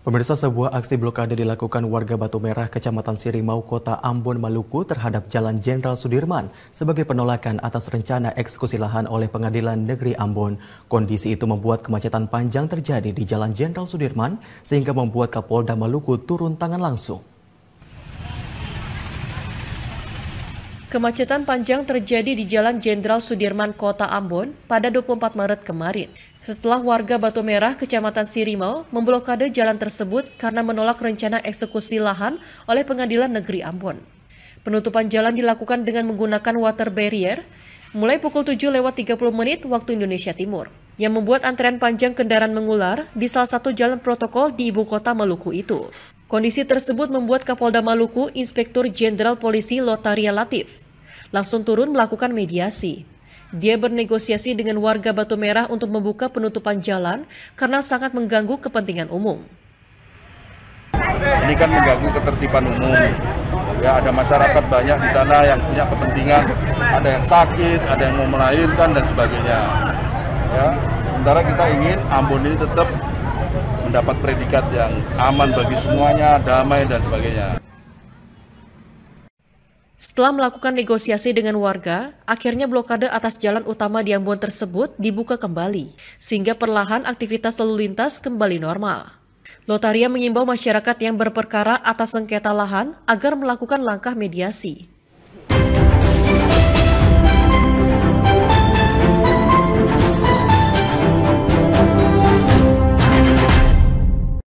Pemirsa sebuah aksi blokade dilakukan warga Batu Merah, Kecamatan Sirimau, Kota Ambon, Maluku terhadap Jalan Jenderal Sudirman sebagai penolakan atas rencana eksekusi lahan oleh Pengadilan Negeri Ambon. Kondisi itu membuat kemacetan panjang terjadi di Jalan Jenderal Sudirman sehingga membuat Kapolda Maluku turun tangan langsung. Kemacetan panjang terjadi di Jalan Jenderal Sudirman Kota Ambon pada 24 Maret kemarin. Setelah warga Batu Merah, Kecamatan Sirimau, memblokade jalan tersebut karena menolak rencana eksekusi lahan oleh Pengadilan Negeri Ambon. Penutupan jalan dilakukan dengan menggunakan water barrier mulai pukul 7 lewat 30 menit waktu Indonesia Timur, yang membuat antrean panjang kendaraan mengular di salah satu jalan protokol di ibu kota Maluku itu. Kondisi tersebut membuat Kapolda Maluku, Inspektur Jenderal Polisi Lotaria Latif, langsung turun melakukan mediasi. Dia bernegosiasi dengan warga Batu Merah untuk membuka penutupan jalan karena sangat mengganggu kepentingan umum. Ini kan mengganggu ketertiban umum. Ya, ada masyarakat banyak di sana yang punya kepentingan, ada yang sakit, ada yang mau melahirkan dan sebagainya. Ya, sementara kita ingin Ambon ini tetap mendapat predikat yang aman bagi semuanya, damai dan sebagainya. Setelah melakukan negosiasi dengan warga, akhirnya blokade atas jalan utama di Ambon tersebut dibuka kembali, sehingga perlahan aktivitas lalu lintas kembali normal. Lotaria mengimbau masyarakat yang berperkara atas sengketa lahan agar melakukan langkah mediasi.